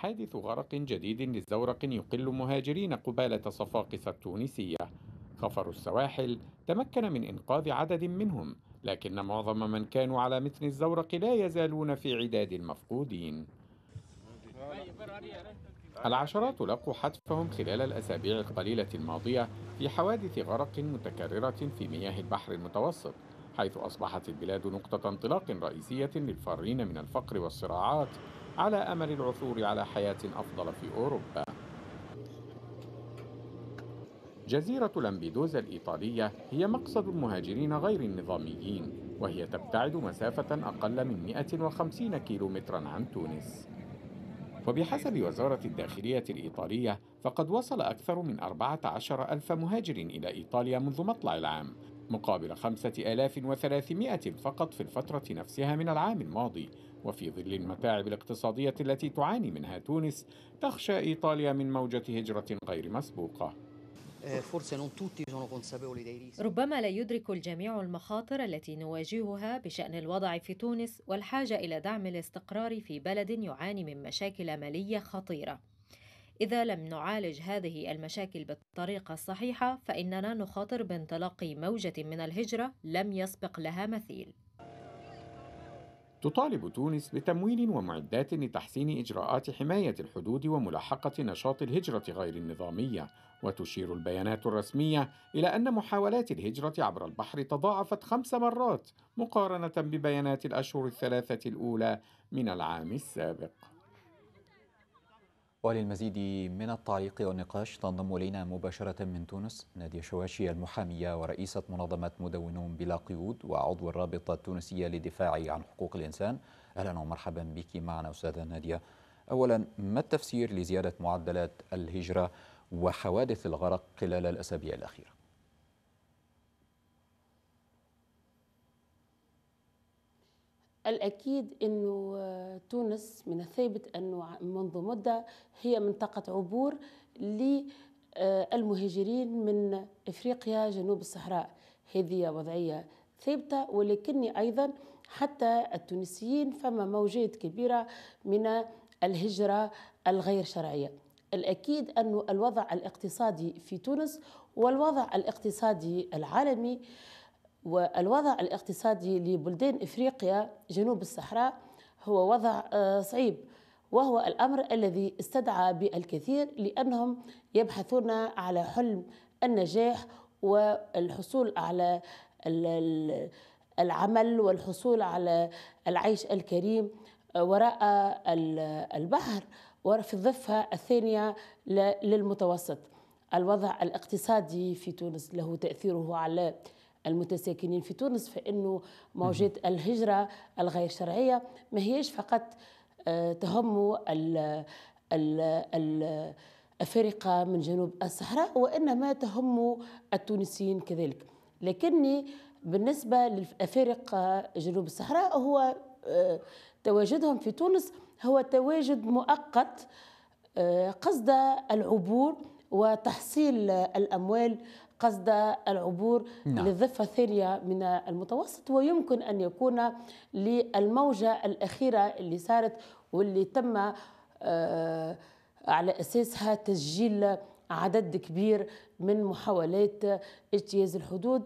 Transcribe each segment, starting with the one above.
حادث غرق جديد للزورق يقل مهاجرين قبالة صفاقس التونسية خفر السواحل تمكن من إنقاذ عدد منهم لكن معظم من كانوا على متن الزورق لا يزالون في عداد المفقودين العشرات لقوا حتفهم خلال الأسابيع القليلة الماضية في حوادث غرق متكررة في مياه البحر المتوسط حيث أصبحت البلاد نقطة انطلاق رئيسية للفارين من الفقر والصراعات على امل العثور على حياه افضل في اوروبا جزيره لامبيدوزا الايطاليه هي مقصد المهاجرين غير النظاميين وهي تبتعد مسافه اقل من 150 كيلومترا عن تونس وبحسب وزارة الداخلية الإيطالية فقد وصل أكثر من 14 ألف مهاجر إلى إيطاليا منذ مطلع العام مقابل 5300 فقط في الفترة نفسها من العام الماضي وفي ظل المتاعب الاقتصادية التي تعاني منها تونس تخشى إيطاليا من موجة هجرة غير مسبوقة ربما لا يدرك الجميع المخاطر التي نواجهها بشأن الوضع في تونس والحاجة إلى دعم الاستقرار في بلد يعاني من مشاكل مالية خطيرة. إذا لم نعالج هذه المشاكل بالطريقة الصحيحة فإننا نخاطر بانطلاق موجة من الهجرة لم يسبق لها مثيل. تطالب تونس بتمويل ومعدات لتحسين اجراءات حمايه الحدود وملاحقه نشاط الهجره غير النظاميه وتشير البيانات الرسميه الى ان محاولات الهجره عبر البحر تضاعفت خمس مرات مقارنه ببيانات الاشهر الثلاثه الاولى من العام السابق وللمزيد من التعليق والنقاش تنضم الينا مباشره من تونس ناديه شواشي المحاميه ورئيسه منظمه مدونون بلا قيود وعضو الرابطه التونسيه للدفاع عن حقوق الانسان اهلا ومرحبا بك معنا استاذه ناديه اولا ما التفسير لزياده معدلات الهجره وحوادث الغرق خلال الاسابيع الاخيره الأكيد أنه آه، تونس من الثابت أنه منذ مدة هي منطقة عبور للمهاجرين آه، من إفريقيا جنوب الصحراء هذه وضعية ثابتة ولكني أيضا حتى التونسيين فما موجات كبيرة من الهجرة الغير شرعية الأكيد أن الوضع الاقتصادي في تونس والوضع الاقتصادي العالمي والوضع الاقتصادي لبلدان افريقيا جنوب الصحراء هو وضع آه، صعيب وهو الامر الذي استدعى بالكثير لانهم يبحثون على حلم النجاح والحصول على العمل والحصول على العيش الكريم آه، وراء البحر وفي الضفة الثانية للمتوسط الوضع الاقتصادي في تونس له تأثيره على المتساكنين في تونس في أنه الهجرة الغير شرعية ما هيش فقط آه، تهم ال ال الأفارقة من جنوب الصحراء وإنما تهم التونسيين كذلك لكني بالنسبة للأفارقة جنوب الصحراء هو آه، تواجدهم في تونس هو تواجد مؤقت آه، قصد العبور وتحصيل الأموال قصد العبور نعم. للضفة الثانية من المتوسط ويمكن أن يكون للموجة الأخيرة اللي صارت واللي تم آه، على أساسها تسجيل عدد كبير من محاولات اجتياز الحدود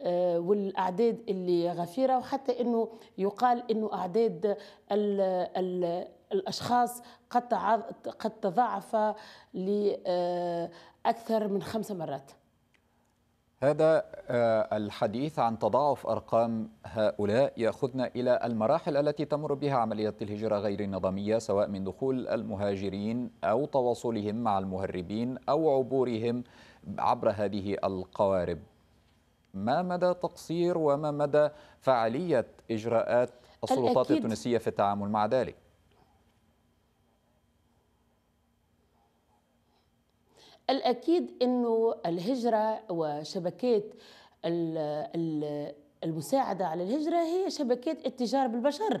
آه، والاعداد اللي غفيره وحتى انه يقال انه اعداد ال ال الأشخاص قد قد تضاعف لأكثر آه، من خمس مرات هذا آه، الحديث عن تضاعف أرقام هؤلاء يأخذنا إلى المراحل التي تمر بها عملية الهجرة غير النظامية سواء من دخول المهاجرين أو تواصلهم مع المهربين أو عبورهم عبر هذه القوارب ما مدى تقصير وما مدى فعالية إجراءات السلطات التونسية في التعامل مع ذلك الأكيد أنه الهجرة وشبكات المساعدة على الهجرة هي شبكات التجارة بالبشر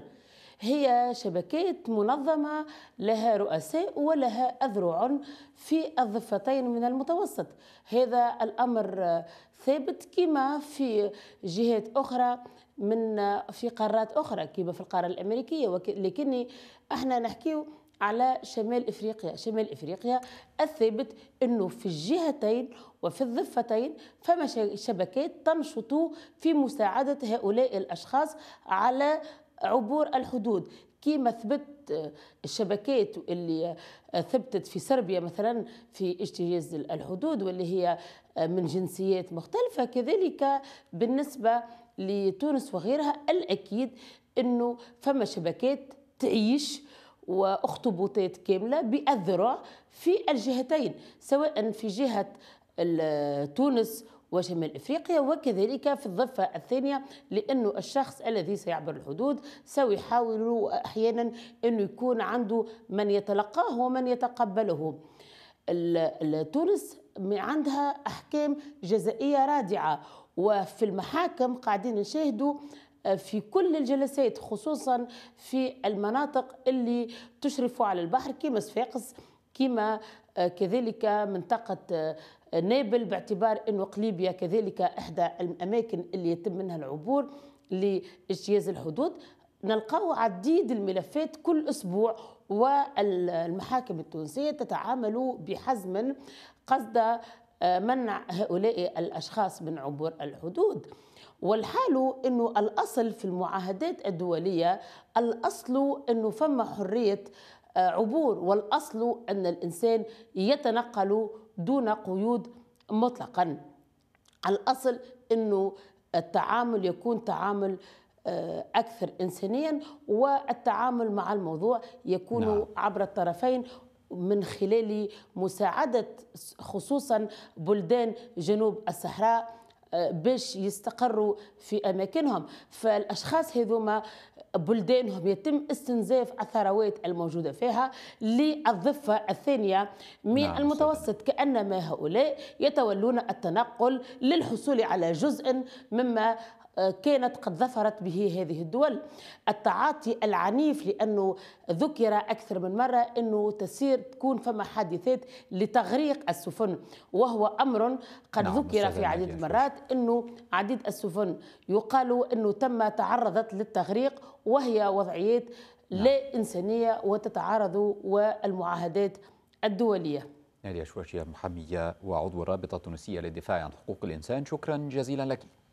هي شبكات منظمة لها رؤساء ولها أذرع في الضفتين من المتوسط هذا الأمر ثابت كما في جهات أخرى من في قارات أخرى كما في القارة الأمريكية لكني احنا نحكيه على شمال افريقيا، شمال افريقيا الثابت انه في الجهتين وفي الضفتين فما شبكات تنشط في مساعده هؤلاء الاشخاص على عبور الحدود كيما ثبت آه، الشبكات اللي آه، ثبتت في صربيا مثلا في اجتياز الحدود واللي هي آه، من جنسيات مختلفه كذلك بالنسبه لتونس وغيرها الاكيد انه فما شبكات تعيش واخطبوطات كامله باذرع في الجهتين سواء في جهه تونس وشمال افريقيا وكذلك في الضفه الثانيه لانه الشخص الذي سيعبر الحدود سيحاول احيانا انه يكون عنده من يتلقاه ومن يتقبله تونس عندها احكام جزائيه رادعه وفي المحاكم قاعدين نشاهدوا في كل الجلسات خصوصا في المناطق اللي تشرف على البحر كما صفاقس كما آه، كذلك منطقة آه، نابل باعتبار أن قليبيا كذلك إحدى الأماكن اللي يتم منها العبور لاجتياز الحدود نلقاو عديد الملفات كل أسبوع والمحاكم التونسية تتعامل بحزم قصد آه، منع هؤلاء الأشخاص من عبور الحدود والحال انه الاصل في المعاهدات الدوليه الاصل انه فما حريه آه، عبور والاصل ان الانسان يتنقل دون قيود مطلقا الاصل انه التعامل يكون تعامل آه، اكثر انسانيا والتعامل مع الموضوع يكون نعم. عبر الطرفين من خلال مساعده خصوصا بلدان جنوب الصحراء باش يستقروا في اماكنهم فالاشخاص هذوما بلدانهم يتم استنزاف الثروات الموجوده فيها للضفه الثانيه من نعم المتوسط صحيح. كانما هؤلاء يتولون التنقل للحصول على جزء مما كانت قد ظفرت به هذه الدول التعاطي العنيف لأنه ذكر أكثر من مرة أنه تسير تكون فما حادثات لتغريق السفن وهو أمر قد نعم ذكر في عديد المرات أنه عديد السفن يقال أنه تم تعرضت للتغريق وهي وضعيات نعم. لا إنسانية وتتعارض والمعاهدات الدولية نادية شواشية محاميه وعضو الرابطة التونسية للدفاع عن حقوق الإنسان شكرا جزيلا لك